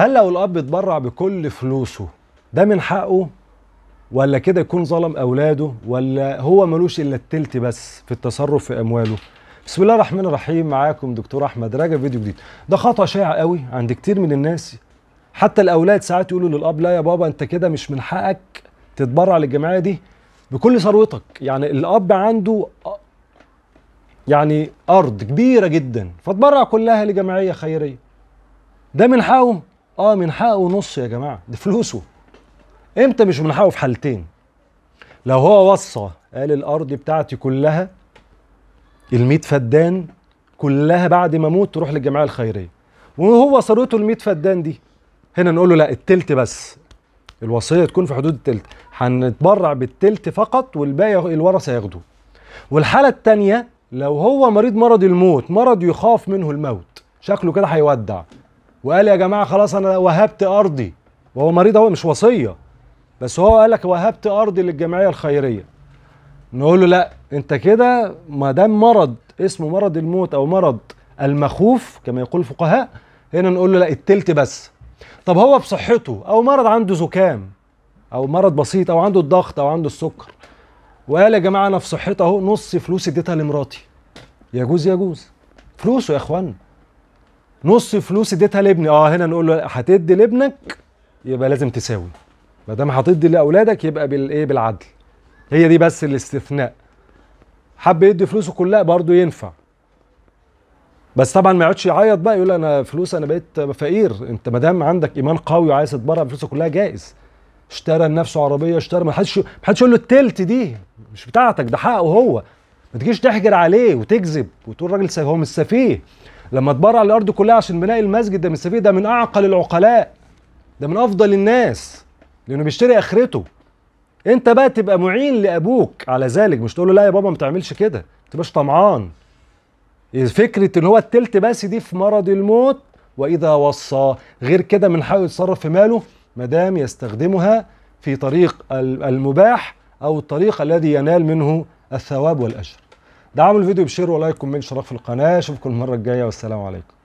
هل لو الاب اتبرع بكل فلوسه ده من حقه ولا كده يكون ظلم اولاده ولا هو ملوش الا التلت بس في التصرف في امواله بسم الله الرحمن الرحيم معاكم دكتور احمد رجب فيديو جديد ده خطا شائع قوي عند كتير من الناس حتى الاولاد ساعات يقولوا للاب لا يا بابا انت كده مش من حقك تتبرع للجمعيه دي بكل ثروتك يعني الاب عنده يعني ارض كبيره جدا فتبرع كلها لجمعيه خيريه ده من حقه اه من حقه نص يا جماعه دي فلوسه امتى مش من حقه في حالتين لو هو وصى قال الارض بتاعتي كلها ال فدان كلها بعد ما اموت تروح للجمعيه الخيريه وهو ثروته ال فدان دي هنا نقول له لا التلت بس الوصيه تكون في حدود التلت هنتبرع بالتلت فقط والباقي الورثه هياخدوه والحاله الثانيه لو هو مريض مرض الموت مرض يخاف منه الموت شكله كده هيودع وقال يا جماعه خلاص انا وهبت ارضي وهو مريض هو مش وصيه بس هو قال لك وهبت ارضي للجمعيه الخيريه نقول له لا انت كده ما دام مرض اسمه مرض الموت او مرض المخوف كما يقول الفقهاء هنا نقول له لا التلت بس طب هو بصحته او مرض عنده زكام او مرض بسيط او عنده الضغط او عنده السكر وقال يا جماعه انا في صحته اهو نص فلوسي اديتها لمراتي يجوز يجوز فلوسه يا اخوانا نص فلوس اديتها لابني اه هنا نقول له هتدي لابنك يبقى لازم تساوي ما دام هتدي لاولادك يبقى بالايه بالعدل هي دي بس الاستثناء حب يدي فلوسه كلها برضه ينفع بس طبعا ما يقعدش يعيط بقى يقول انا فلوس انا بقيت فقير انت ما دام عندك ايمان قوي وعايز تتبرع بفلوسه كلها جائز اشترى لنفسه عربيه اشترى ما حدش ما حدش يقول له التلت دي مش بتاعتك ده حقه هو ما تجيش تحجر عليه وتكذب وتقول راجل هو مش سفيه لما اتبرع الارض كلها عشان بناء المسجد ده من السفيه ده من اعقل العقلاء ده من افضل الناس لانه بيشتري اخرته انت بقى تبقى معين لابوك على ذلك مش تقول له لا يا بابا ما تعملش كده ما تبقاش طمعان فكره ان هو التلت بس دي في مرض الموت واذا وصى غير كده من حقه يتصرف في ماله ما دام يستخدمها في طريق المباح او الطريق الذي ينال منه الثواب والاجر دعموا الفيديو بشير ولايك وكومنت اشتراك في القناه اشوفكم المره الجايه والسلام عليكم